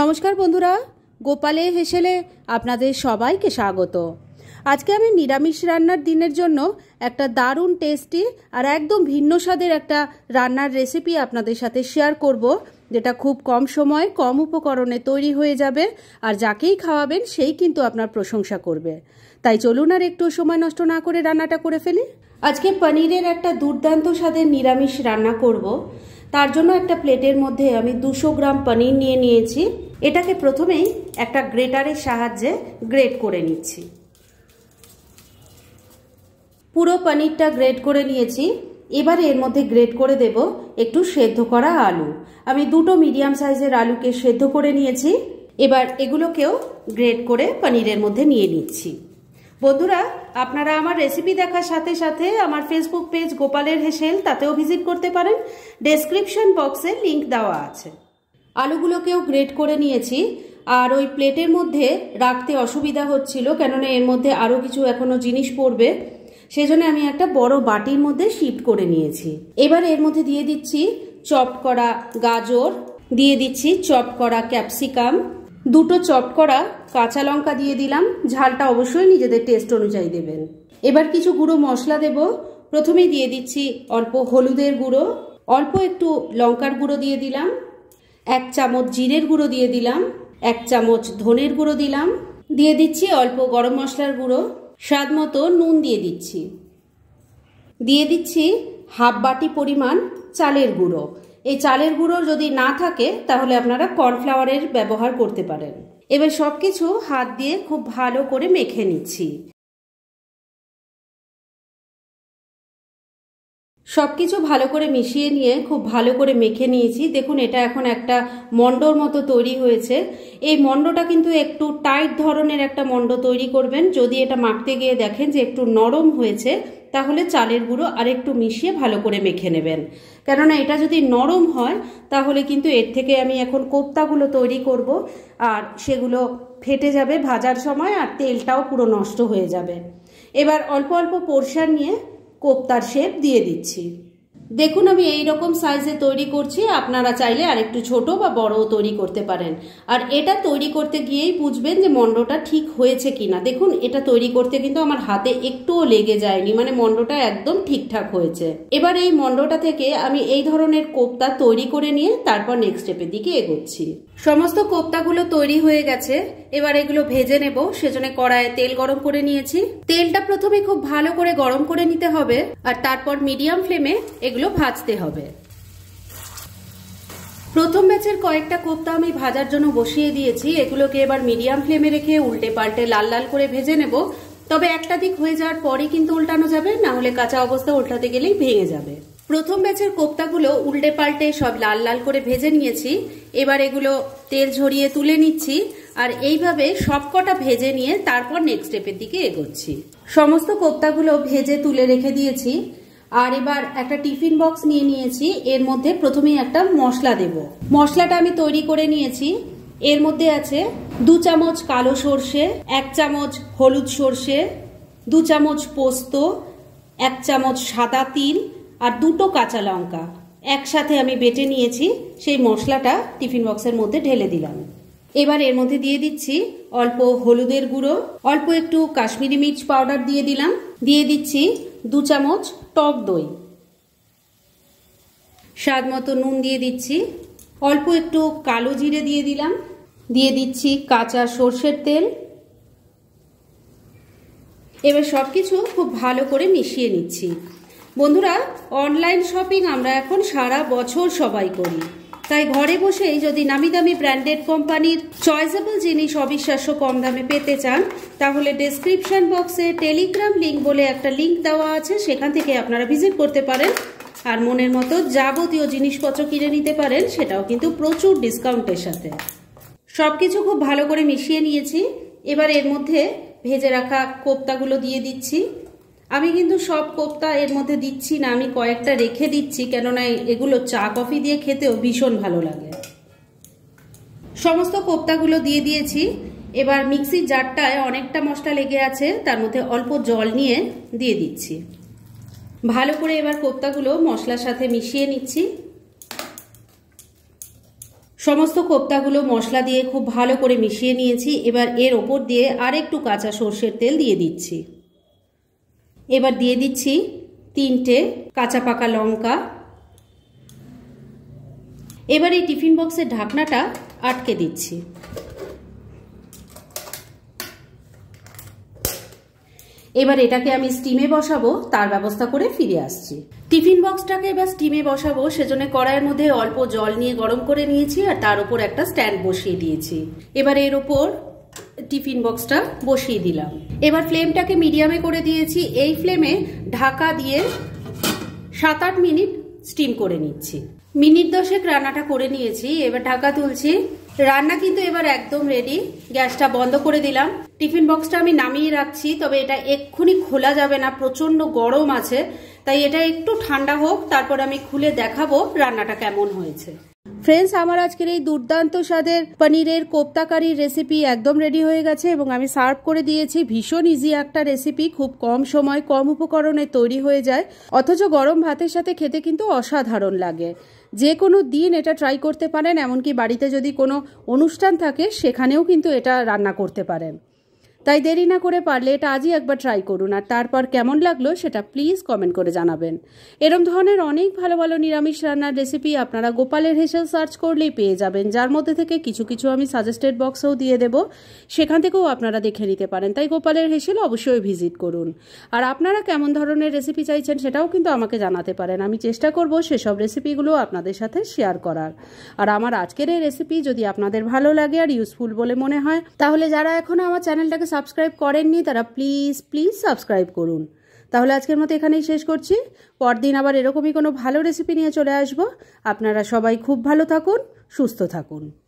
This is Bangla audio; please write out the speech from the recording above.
নমস্কার বন্ধুরা গোপালে হেসেলে আপনাদের সবাইকে স্বাগত আজকে আমি নিরামিষ রান্নার দিনের জন্য একটা দারুণ টেস্টি আর একদম ভিন্ন স্বাদের একটা রান্নার রেসিপি আপনাদের সাথে শেয়ার করব যেটা খুব কম সময় কম উপকরণে তৈরি হয়ে যাবে আর যাকেই খাওয়াবেন সেই কিন্তু আপনার প্রশংসা করবে তাই চলুন আর একটু সময় নষ্ট না করে রান্নাটা করে ফেলি আজকে পনিরের একটা দুর্দান্ত স্বাদের নিরামিষ রান্না করব তার জন্য একটা প্লেটের মধ্যে আমি দুশো গ্রাম পনির নিয়ে নিয়েছি এটাকে প্রথমেই একটা গ্রেটারের সাহায্যে গ্রেট করে নিচ্ছি পুরো পনিরটা গ্রেট করে নিয়েছি এবারে এর মধ্যে গ্রেট করে দেব একটু সেদ্ধ করা আলু আমি দুটো মিডিয়াম সাইজের আলুকে সেদ্ধ করে নিয়েছি এবার এগুলোকেও গ্রেট করে পনিরের মধ্যে নিয়ে নিচ্ছি বন্ধুরা আপনারা আমার রেসিপি দেখার সাথে সাথে আমার ফেসবুক পেজ গোপালের হেসেল তাতেও ভিজিট করতে পারেন ডেসক্রিপশন বক্সে লিংক দেওয়া আছে আলুগুলোকেও গ্রেট করে নিয়েছি আর ওই প্লেটের মধ্যে রাখতে অসুবিধা হচ্ছিল কেননা এর মধ্যে আরও কিছু এখনও জিনিস পড়বে সেজন্য আমি একটা বড় বাটির মধ্যে শিফট করে নিয়েছি এবার এর মধ্যে দিয়ে দিচ্ছি চপ করা গাজর দিয়ে দিচ্ছি চপ করা ক্যাপসিকাম দুটো চপ করা কাঁচা লঙ্কা দিয়ে দিলাম ঝালটা অবশ্যই নিজেদের টেস্ট অনুযায়ী দেবেন এবার কিছু গুঁড়ো মশলা দেব প্রথমেই দিয়ে দিচ্ছি অল্প হলুদের গুঁড়ো অল্প একটু লঙ্কার গুঁড়ো দিয়ে দিলাম এক চামচ জিরের গুঁড়ো দিয়ে দিলাম এক চামচ ধনের গুঁড়ো দিলাম দিয়ে দিচ্ছি অল্প গরম মশলার গুঁড়ো স্বাদ মতো নুন দিয়ে দিচ্ছি দিয়ে দিচ্ছি হাফ বাটি পরিমাণ চালের গুঁড়ো এই চালের গুঁড়ো যদি না থাকে তাহলে আপনারা কর্নফ্লাওয়ারের ব্যবহার করতে পারেন এবার সব কিছু হাত দিয়ে খুব ভালো করে মেখে নিচ্ছি সব কিছু ভালো করে মিশিয়ে নিয়ে খুব ভালো করে মেখে নিয়েছি দেখুন এটা এখন একটা মণ্ডর মতো তৈরি হয়েছে এই মণ্ডটা কিন্তু একটু টাইট ধরনের একটা মণ্ড তৈরি করবেন যদি এটা মাখতে গিয়ে দেখেন যে একটু নরম হয়েছে তাহলে চালের গুঁড়ো আর একটু মিশিয়ে ভালো করে মেখে নেবেন কেননা এটা যদি নরম হয় তাহলে কিন্তু এর থেকে আমি এখন কোপ্তাগুলো তৈরি করব আর সেগুলো ফেটে যাবে ভাজার সময় আর তেলটাও পুরো নষ্ট হয়ে যাবে এবার অল্প অল্প পরশা নিয়ে কোপ্তার শেপ দিয়ে দিচ্ছি দেখুন আমি এই রকম সাইজে তৈরি করছি আপনারা চাইলে একটু ছোট বা বড়ও তৈরি করতে পারেন আর এটা তৈরি করতে গিয়েই বুঝবেন যে মণ্ডটা ঠিক হয়েছে কিনা দেখুন এটা তৈরি করতে কিন্তু আমার হাতে একটুও লেগে যায়নি মানে মণ্ডটা একদম ঠিকঠাক হয়েছে এবার এই মণ্ডটা থেকে আমি এই ধরনের কোপ্তা তৈরি করে নিয়ে তারপর নেক্সট স্টেপের দিকে এগোচ্ছি সমস্ত কোপ্তাগুলো তৈরি হয়ে গেছে এবার এগুলো ভেজে নেব সেজন্য কড়াইয়ে তেল গরম করে নিয়েছি তেলটা প্রথমে খুব ভালো করে গরম করে নিতে হবে আর তারপর মিডিয়াম ফ্লেমে এগুলো ভাজতে হবে প্রথম ব্যাচের কয়েকটা কোপ্তা আমি ভাজার জন্য বসিয়ে দিয়েছি এগুলোকে এবার মিডিয়াম ফ্লেমে রেখে উল্টে পাল্টে লাল লাল করে ভেজে নেব তবে একটা দিক হয়ে যাওয়ার পরই কিন্তু উল্টানো যাবে না হলে কাঁচা অবস্থা উল্টাতে গেলেই ভেঙে যাবে প্রথম ব্যাচের কোপ্তাগুলো উল্টে পাল্টে সব লাল লাল করে ভেজে নিয়েছি এবার এগুলো তেল ঝরিয়ে তুলে নিচ্ছি আর এইভাবে সবকটা ভেজে নিয়ে তারপর নেক্সট স্টেপের দিকে এগোচ্ছি সমস্ত কোপ্তাগুলো ভেজে তুলে রেখে দিয়েছি আর এবার একটা টিফিন বক্স নিয়ে নিয়েছি এর মধ্যে প্রথমেই একটা মশলা দেব মশলাটা আমি তৈরি করে নিয়েছি এর মধ্যে আছে দু চামচ কালো সর্ষে এক চামচ হলুদ সর্ষে দু চামচ পোস্ত এক চামচ সাদা তিল আর দুটো কাঁচা লঙ্কা একসাথে আমি বেটে নিয়েছি সেই মশলাটা টিফিন বক্সের মধ্যে ঢেলে দিলাম এবার এর মধ্যে দিয়ে দিচ্ছি অল্প হলুদের গুঁড়ো অল্প একটু কাশ্মীরি মির্চ পাউডার দিয়ে দিলাম দিয়ে দিচ্ছি দু চামচ টক দই স্বাদ মতো নুন দিয়ে দিচ্ছি অল্প একটু কালো জিরে দিয়ে দিলাম দিয়ে দিচ্ছি কাঁচা সর্ষের তেল এবার সব কিছু খুব ভালো করে মিশিয়ে নিচ্ছি বন্ধুরা অনলাইন শপিং আমরা এখন সারা বছর সবাই করি তাই ঘরে বসেই যদি নামি দামি ব্র্যান্ডেড কোম্পানির চয়েসেবল জিনিস অবিশ্বাস্য কম দামে পেতে চান তাহলে ডেসক্রিপশন বক্সে টেলিগ্রাম লিঙ্ক বলে একটা লিঙ্ক দেওয়া আছে সেখান থেকে আপনারা ভিজিট করতে পারেন আর মনের মতো যাবতীয় জিনিসপত্র কিনে নিতে পারেন সেটাও কিন্তু প্রচুর ডিসকাউন্টের সাথে সব কিছু খুব ভালো করে মিশিয়ে নিয়েছি এবার এর মধ্যে ভেজে রাখা কোপ্তাগুলো দিয়ে দিচ্ছি আমি কিন্তু সব কোপ্তা এর মধ্যে দিচ্ছি না আমি কয়েকটা রেখে দিচ্ছি কেননা এগুলো চা কফি দিয়ে খেতেও ভীষণ ভালো লাগে সমস্ত কোপ্তাগুলো দিয়ে দিয়েছি এবার মিক্সির জারটায় অনেকটা মশলা লেগে আছে তার মধ্যে অল্প জল নিয়ে দিয়ে দিচ্ছি ভালো করে এবার কোপ্তাগুলো মশলার সাথে মিশিয়ে নিচ্ছি সমস্ত কোপ্তাগুলো মশলা দিয়ে খুব ভালো করে মিশিয়ে নিয়েছি এবার এর ওপর দিয়ে আরেকটু কাঁচা সর্ষের তেল দিয়ে দিচ্ছি এবার দিয়ে দিচ্ছি তিনটে কাঁচা পাকা লঙ্কা এবার এই টিফিন বক্সের ঢাকনাটা আটকে দিচ্ছি এবার এটাকে আমি স্টিমে বসাবো তার ব্যবস্থা করে ফিরে আসছি টিফিন বক্সটাকে এবার স্টিমে বসাবো সেজন্য কড়াইয়ের মধ্যে অল্প জল নিয়ে গরম করে নিয়েছি আর তার উপর একটা স্ট্যান্ড বসিয়ে দিয়েছি এবার এর ওপর টিফিন বক্সটা বসিয়ে দিলাম এবার ফ্লেমটাকে মিডিয়ামে করে দিয়েছি এই ফ্লেমে ঢাকা দিয়ে সাত আট মিনিট স্টিম করে নিচ্ছি মিনিট দশেক রান্নাটা করে নিয়েছি এবার ঢাকা তুলছি রান্না কিন্তু এবার একদম রেডি গ্যাসটা বন্ধ করে দিলাম টিফিন বক্সটা আমি নামিয়ে রাখছি তবে এটা এক্ষুনি খোলা যাবে না প্রচন্ড গরম আছে তাই এটা একটু ঠান্ডা হোক তারপর আমি খুলে দেখাবো রান্নাটা কেমন হয়েছে ফ্রেন্ডস আমার আজকের এই দুর্দান্ত স্বাদের পনিরের কোপ্তাকারির রেসিপি একদম রেডি হয়ে গেছে এবং আমি সার্ভ করে দিয়েছি ভীষণ ইজি একটা রেসিপি খুব কম সময় কম উপকরণে তৈরি হয়ে যায় অথচ গরম ভাতের সাথে খেতে কিন্তু অসাধারণ লাগে যে কোনো দিন এটা ট্রাই করতে পারেন এমনকি বাড়িতে যদি কোনো অনুষ্ঠান থাকে সেখানেও কিন্তু এটা রান্না করতে পারেন তাই দেরি না করে পারলে এটা আজই একবার ট্রাই করুন আর তারপর কেমন লাগলো সেটা প্লিজ কমেন্ট করে জানাবেন এরম ধরনের অনেক ভালো ভালো নিরামিষ রান্নার রেসিপি আপনারা গোপালের হেসেল সার্চ করলেই পেয়ে যাবেন যার মধ্যে থেকে কিছু কিছু আমি সাজেস্টেড বক্সেও দিয়ে দেব সেখান থেকেও আপনারা দেখে নিতে পারেন তাই গোপালের হেসেল অবশ্যই ভিজিট করুন আর আপনারা কেমন ধরনের রেসিপি চাইছেন সেটাও কিন্তু আমাকে জানাতে পারেন আমি চেষ্টা করব সেসব রেসিপিগুলো আপনাদের সাথে শেয়ার করার আর আমার আজকের এই রেসিপি যদি আপনাদের ভালো লাগে আর ইউজফুল বলে মনে হয় তাহলে যারা এখনও আমার চ্যানেলটাকে সাবস্ক্রাইব করেননি তারা প্লিজ প্লিজ সাবস্ক্রাইব করুন তাহলে আজকের মতো এখানেই শেষ করছি পরদিন আবার এরকমই কোনো ভালো রেসিপি নিয়ে চলে আসব আপনারা সবাই খুব ভালো থাকুন সুস্থ থাকুন